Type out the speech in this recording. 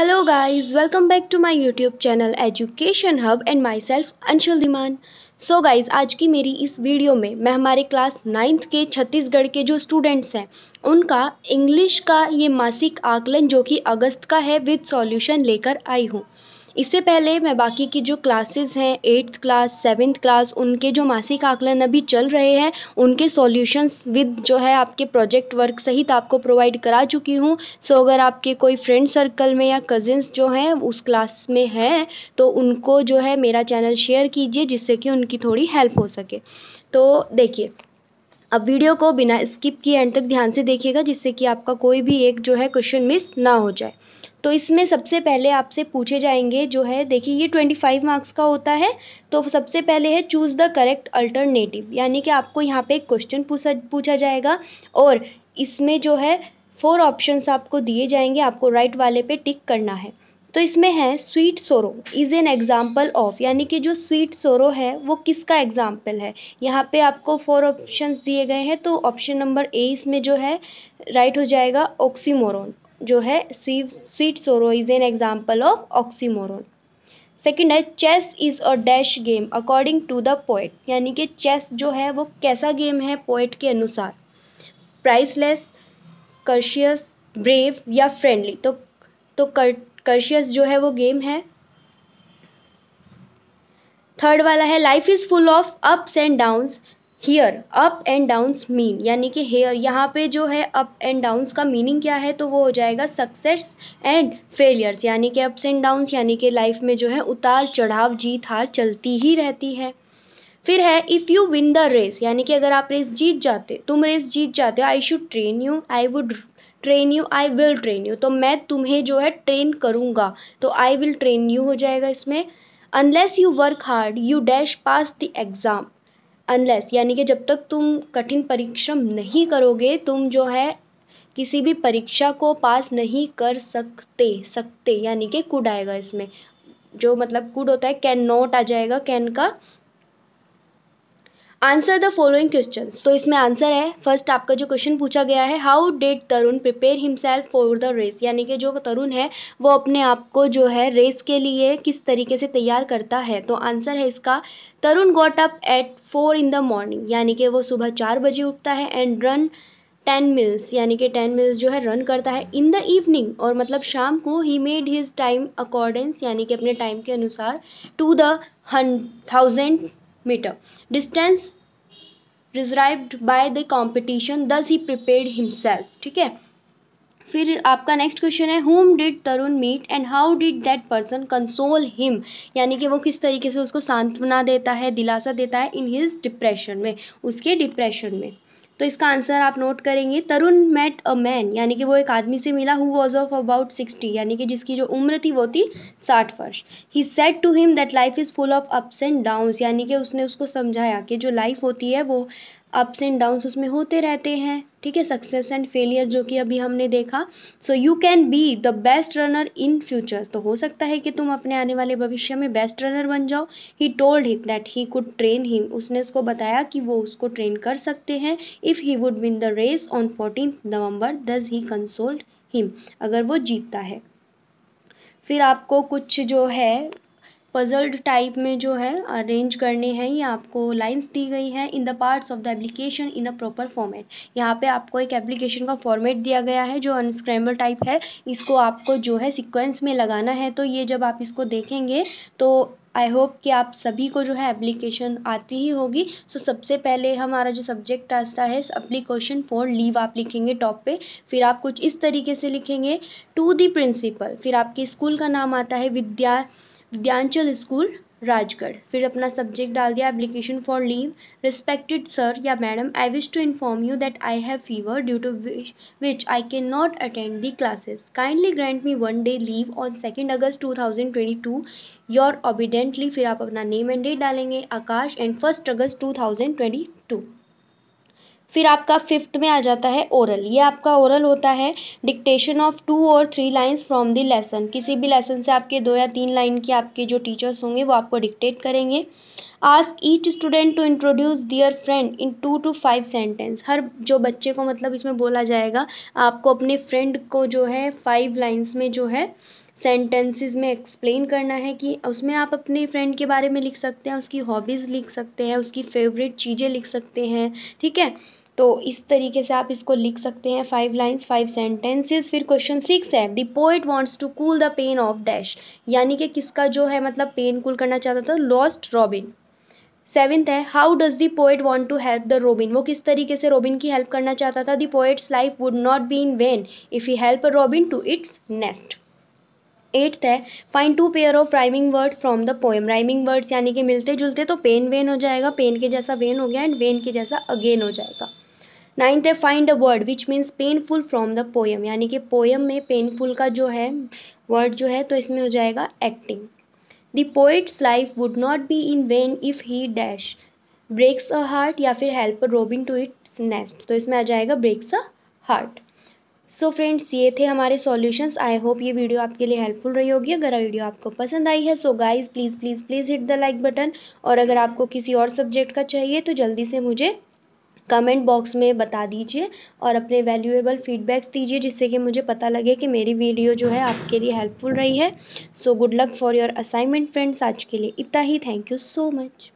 Hello guys welcome back to my YouTube channel Education Hub and myself Anshul Diman. So guys guys आज की मेरी इस video में मैं हमारे क्लास नाइन्थ के छत्तीसगढ़ के जो स्टूडेंट्स हैं उनका इंग्लिश का ये मासिक आकलन जो कि अगस्त का है विद सॉल्यूशन लेकर आई हूँ इससे पहले मैं बाकी की जो क्लासेस हैं एट्थ क्लास सेवेंथ क्लास उनके जो मासिक आकलन अभी चल रहे हैं उनके सॉल्यूशंस विद जो है आपके प्रोजेक्ट वर्क सहित आपको प्रोवाइड करा चुकी हूँ सो अगर आपके कोई फ्रेंड सर्कल में या कजिन्स जो हैं उस क्लास में हैं तो उनको जो है मेरा चैनल शेयर कीजिए जिससे कि उनकी थोड़ी हेल्प हो सके तो देखिए अब वीडियो को बिना स्किप किए एंड तक ध्यान से देखिएगा जिससे कि आपका कोई भी एक जो है क्वेश्चन मिस ना हो जाए तो इसमें सबसे पहले आपसे पूछे जाएंगे जो है देखिए ये ट्वेंटी फाइव मार्क्स का होता है तो सबसे पहले है चूज़ द करेक्ट अल्टरनेटिव यानी कि आपको यहाँ पे एक क्वेश्चन पूछा पूछा जाएगा और इसमें जो है फोर ऑप्शंस आपको दिए जाएंगे आपको राइट वाले पे टिक करना है तो इसमें है स्वीट सोरो इज़ एन एग्ज़ाम्पल ऑफ यानी कि जो स्वीट सोरो है वो किसका एग्ज़ाम्पल है यहाँ पे आपको फोर ऑप्शंस दिए गए हैं तो ऑप्शन नंबर ए इसमें जो है राइट हो जाएगा ऑक्सीमोरोन जो है sweet sorrow is an example of oxymoron second है chess is a dash game according to the poet यानी कि चेस जो है वो कैसा गेम है पोइट के अनुसार प्राइसलेस कर्शियस ब्रेव या फ्रेंडली तो तो कर्शियस जो है वो गेम है थर्ड वाला है life is full of ups and downs here up and downs mean यानी कि हेयर यहाँ पे जो है अप एंड डाउन्स का मीनिंग क्या है तो वो हो जाएगा सक्सेस एंड फेलियर्स यानी कि अप्स एंड डाउन्स यानी कि लाइफ में जो है उतार चढ़ाव जीत हार चलती ही रहती है फिर है if you win the race यानी कि अगर आप रेस जीत जाते तुम रेस जीत जाते हो I should train you I would train you I will train you तो मैं तुम्हें जो है ट्रेन करूँगा तो आई विल ट्रेन यू हो जाएगा इसमें unless you work hard you dash pass the exam unless यानी कि जब तक तुम कठिन परिश्रम नहीं करोगे तुम जो है किसी भी परीक्षा को पास नहीं कर सकते सकते यानी कि कुड आएगा इसमें जो मतलब कुड होता है कैन नॉट आ जाएगा कैन का आंसर द फॉलोइंग क्वेश्चन तो इसमें आंसर है फर्स्ट आपका जो क्वेश्चन पूछा गया है how did Tarun prepare himself for the race यानी कि जो तरुण है वो अपने आप को जो है रेस के लिए किस तरीके से तैयार करता है तो आंसर है इसका Tarun got up at four in the morning यानी कि वो सुबह चार बजे उठता है एंड रन टेन मिल्स यानी कि टेन मिल्स जो है रन करता है इन द इवनिंग और मतलब शाम को ही मेड हिज टाइम अकॉर्डेंस यानी कि अपने टाइम के अनुसार to the hundred thousand meter. Distance reserved by the competition thus he prepare himself ठीक है फिर आपका नेक्स्ट क्वेश्चन है whom did Tarun meet and how did that person console him यानी कि वो किस तरीके से उसको सांत्वना देता है दिलासा देता है इन हिज डिप्रेशन में उसके डिप्रेशन में तो इसका आंसर आप नोट करेंगे तरुण मेट अ मैन यानी कि वो एक आदमी से मिला who was of about sixty यानी कि जिसकी जो उम्र थी वो थी साठ वर्ष he set to him that life is full of ups and downs यानी कि उसने उसको समझाया कि जो लाइफ होती है वो अप्स एंड डाउन्स उसमें होते रहते हैं ठीक है सक्सेस एंड फेलियर जो कि अभी हमने देखा so you can be the best runner in future तो हो सकता है कि तुम अपने आने वाले भविष्य में बेस्ट रनर बन जाओ he told him that he could train him उसने उसको बताया कि वो उसको ट्रेन कर सकते हैं if he would win the race on fourteen November thus he consoled him अगर वो जीतता है फिर आपको कुछ जो है पज़ल्ड टाइप में जो है अरेंज करने हैं ये आपको लाइंस दी गई हैं in the parts of the application in a proper format यहाँ पे आपको एक एप्लीकेशन का फॉर्मेट दिया गया है जो अनस्क्रैम्बल टाइप है इसको आपको जो है सिक्वेंस में लगाना है तो ये जब आप इसको देखेंगे तो आई होप कि आप सभी को जो है एप्लीकेशन आती ही होगी सो so, सबसे पहले हमारा जो सब्जेक्ट आता है एप्लीकेशन फॉर लीव आप लिखेंगे टॉप पे फिर आप कुछ इस तरीके से लिखेंगे टू दी प्रिंसिपल फिर आपके स्कूल का नाम आता है विद्या विद्यांचल स्कूल राजगढ़ फिर अपना सब्जेक्ट डाल दिया application for leave respected sir या madam I wish to inform you that I have fever due to which I can not attend the classes kindly grant me one day leave on second August two thousand twenty two your obediently फिर आप अपना name and date डालेंगे Akash and first August two thousand twenty two फिर आपका fifth में आ जाता है oral ये आपका ओरल होता है डिक्टेशन ऑफ टू और three lines from the lesson किसी भी लेसन से आपके दो या तीन लाइन के आपके जो टीचर्स होंगे वो आपको डिक्टेट करेंगे ask each student to introduce their friend in two to five sentence हर जो बच्चे को मतलब इसमें बोला जाएगा आपको अपने फ्रेंड को जो है फाइव लाइन्स में जो है सेंटेंसेस में एक्सप्लेन करना है कि उसमें आप अपने फ्रेंड के बारे में लिख सकते हैं उसकी हॉबीज़ लिख सकते हैं उसकी फेवरेट चीज़ें लिख सकते हैं ठीक है तो इस तरीके से आप इसको लिख सकते हैं फाइव लाइंस फाइव सेंटेंसेस फिर क्वेश्चन सिक्स है the poet wants to cool the pain of dash यानी कि किसका जो है मतलब पेन कूल करना चाहता था लॉस्ट रॉबिन सेवेंथ है how does the poet want to help the robin वो किस तरीके से रोबिन की हेल्प करना चाहता था the poet's life would not be in vain if you help a robin to its nest eighth है find two pair of rhyming words from the poem rhyming words यानी कि मिलते जुलते तो पेन वेन हो जाएगा पेन के जैसा वेन हो गया एंड वेन के जैसा अगेन हो जाएगा नाइन्थ है find a word which means painful from the poem यानी कि पोएम में पेनफुल का जो है वर्ड जो है तो इसमें हो जाएगा acting the poet's life would not be in vain if he dash breaks a heart या फिर help robin to its nest तो इसमें आ जाएगा breaks a heart so so friends ये थे हमारे सॉल्यूशंस आई होप ये वीडियो आपके लिए हेल्पफुल रही होगी अगर वीडियो आपको पसंद आई है so guys please please please hit the like button और अगर आपको किसी और सब्जेक्ट का चाहिए तो जल्दी से मुझे कमेंट बॉक्स में बता दीजिए और अपने वैल्यूएबल फीडबैक्स दीजिए जिससे कि मुझे पता लगे कि मेरी वीडियो जो है आपके लिए हेल्पफुल रही है so good luck for your assignment friends आज के लिए इतना ही थैंक यू सो मच